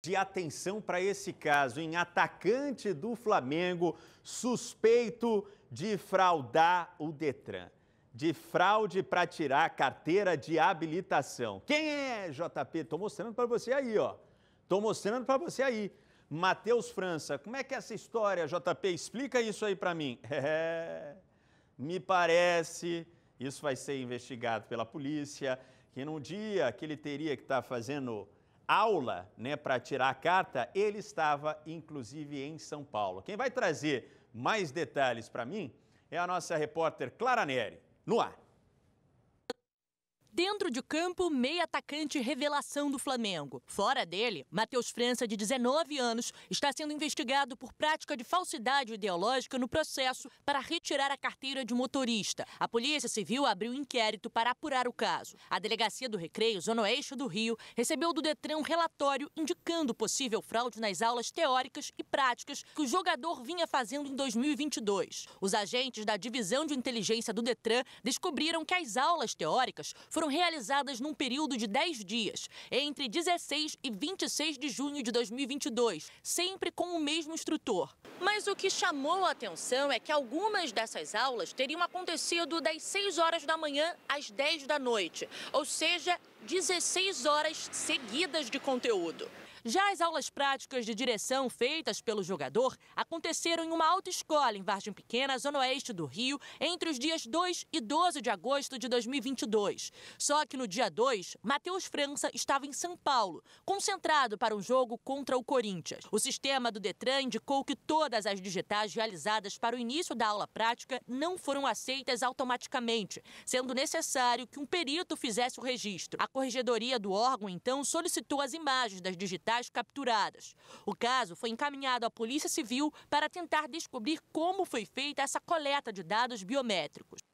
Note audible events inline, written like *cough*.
de atenção para esse caso em atacante do Flamengo suspeito de fraudar o Detran. De fraude para tirar a carteira de habilitação. Quem é, JP? Estou mostrando para você aí, ó. Estou mostrando para você aí. Matheus França, como é que é essa história, JP? Explica isso aí para mim. *laughs* É, me parece, isso vai ser investigado pela polícia, que num dia que ele teria que estar tá fazendo aula né, para tirar a carta, ele estava inclusive em São Paulo. Quem vai trazer mais detalhes para mim é a nossa repórter Clara Neri. No ar. Dentro de campo, meio atacante revelação do Flamengo. Fora dele, Matheus França, de 19 anos, está sendo investigado por prática de falsidade ideológica no processo para retirar a carteira de motorista. A Polícia Civil abriu inquérito para apurar o caso. A Delegacia do Recreio, Zona Oeste do Rio, recebeu do Detran um relatório indicando possível fraude nas aulas teóricas e práticas que o jogador vinha fazendo em 2022. Os agentes da Divisão de Inteligência do Detran descobriram que as aulas teóricas foram foram realizadas num período de 10 dias, entre 16 e 26 de junho de 2022, sempre com o mesmo instrutor. Mas o que chamou a atenção é que algumas dessas aulas teriam acontecido das 6 horas da manhã às 10 da noite, ou seja, 16 horas seguidas de conteúdo. Já as aulas práticas de direção feitas pelo jogador aconteceram em uma autoescola em Vargem Pequena, zona oeste do Rio, entre os dias 2 e 12 de agosto de 2022. Só que no dia 2, Matheus França estava em São Paulo, concentrado para um jogo contra o Corinthians. O sistema do Detran indicou que todas as digitais realizadas para o início da aula prática não foram aceitas automaticamente, sendo necessário que um perito fizesse o registro. A corregedoria do órgão, então, solicitou as imagens das digitais capturadas. O caso foi encaminhado à Polícia Civil para tentar descobrir como foi feita essa coleta de dados biométricos.